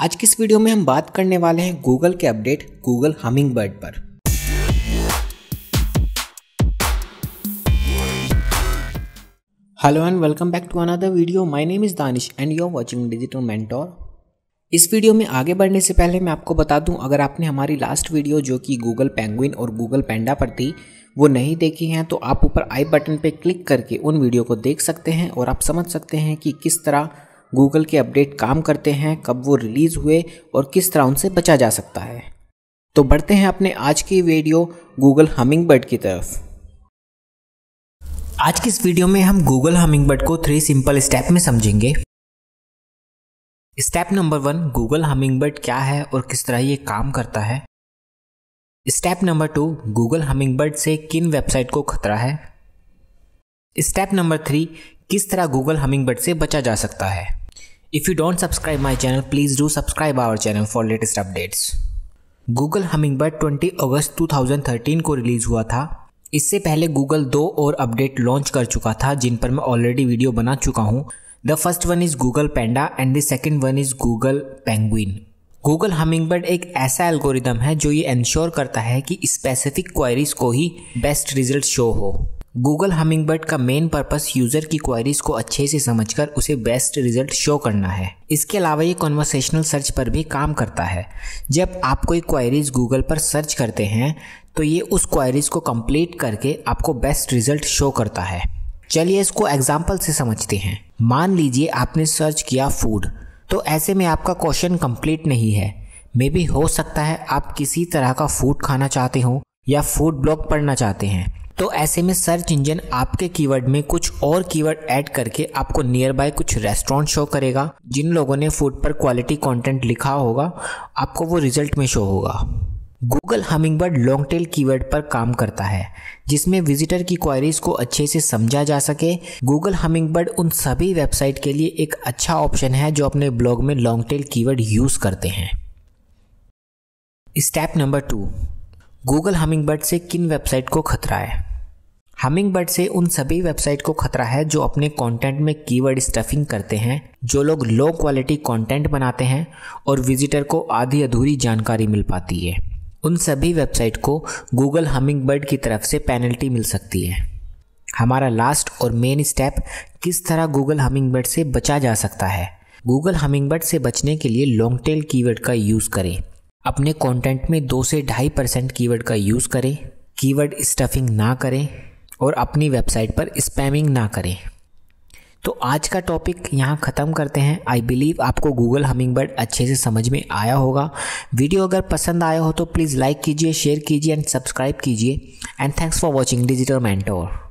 आज की इस वीडियो में हम बात करने वाले हैं गूगल के अपडेट गूगल हमिंग बर्ड पर hello and welcome back to another video my name is Danish and you are watching digital mentor इस वीडियो में आगे बढ़ने से पहले मैं आपको बता दूं अगर आपने हमारी लास्ट वीडियो जो कि गूगल पेंगुइन और गूगल पेंडा पर थी वो नहीं देखी है तो आप ऊपर आई बटन पर क्लिक करके उन वीडियो को देख सकते हैं और आप समझ सकते हैं कि किस तरह गूगल के अपडेट काम करते हैं कब वो रिलीज़ हुए और किस तरह उनसे बचा जा सकता है तो बढ़ते हैं अपने आज की वीडियो गूगल हमिंग बर्ड की तरफ आज की इस वीडियो में हम गूगल हमिंग बर्ड को थ्री सिंपल स्टेप में समझेंगे step number one Google Hummingbird क्या है और किस तरह ये काम करता है step number two Google Hummingbird से किन वेबसाइट को खतरा है स्टेप नंबर थ्री किस तरह गूगल हमिंग बर्ड से बचा जा सकता है If you don't subscribe my channel, please do subscribe our channel for latest updates. Google Hummingbird 20 अगस्त 2013 को रिलीज हुआ था इससे पहले गूगल दो और अपडेट लॉन्च कर चुका था जिन पर मैं ऑलरेडी वीडियो बना चुका हूँ the first one is Google Panda and the second one is Google Penguin Google Hummingbird एक ऐसा एल्गोरिदम है जो ये इंश्योर करता है कि स्पेसिफिक क्वायरीज को ही बेस्ट रिजल्ट शो हो गूगल बर्ड का मेन पर्पस यूजर की क्वारीज को अच्छे से समझकर उसे बेस्ट रिजल्ट शो करना है इसके अलावा ये कॉन्वर्सेशनल सर्च पर भी काम करता है जब आप कोई क्वारीज गूगल पर सर्च करते हैं तो ये उस क्वारीज को कंप्लीट करके आपको बेस्ट रिजल्ट शो करता है चलिए इसको एग्जाम्पल से समझते हैं मान लीजिए आपने सर्च किया फूड तो ऐसे में आपका क्वेश्चन कंप्लीट नहीं है मे भी हो सकता है आप किसी तरह का फूड खाना चाहते हो या फूड ब्लॉग पढ़ना चाहते हैं तो ऐसे में सर्च इंजन आपके कीवर्ड में कुछ और कीवर्ड ऐड करके आपको नियर बाय कुछ रेस्टोरेंट शो करेगा जिन लोगों ने फूड पर क्वालिटी कंटेंट लिखा होगा आपको वो रिजल्ट में शो होगा Google hummingbird long tail keyword पर काम करता है जिसमें विजिटर की क्वायरीज को अच्छे से समझा जा सके गूगल हमिंगबर्ड उन सभी वेबसाइट के लिए एक अच्छा ऑप्शन है जो अपने ब्लॉग में लॉन्ग टेल कीवर्ड यूज़ करते हैं step number two Google bird से किन वेबसाइट को खतरा है बर्ड से उन सभी वेबसाइट को खतरा है जो अपने कंटेंट में कीवर्ड स्टफिंग करते हैं जो लोग लो क्वालिटी कंटेंट बनाते हैं और विजिटर को आधी अधूरी जानकारी मिल पाती है उन सभी वेबसाइट को गूगल बर्ड की तरफ से पेनल्टी मिल सकती है हमारा लास्ट और मेन स्टेप किस तरह गूगल बर्ड से बचा जा सकता है गूगल बर्ड से बचने के लिए लॉन्ग टेल कीवर्ड का यूज़ करें अपने कंटेंट में दो से ढाई परसेंट कीवर्ड का यूज़ करें कीवर्ड स्टफिंग ना करें और अपनी वेबसाइट पर स्पैमिंग ना करें तो आज का टॉपिक यहाँ ख़त्म करते हैं आई बिलीव आपको गूगल हमिंग बर्ड अच्छे से समझ में आया होगा वीडियो अगर पसंद आया हो तो प्लीज़ लाइक कीजिए शेयर कीजिए एंड सब्सक्राइब कीजिए and thanks for watching digital mentor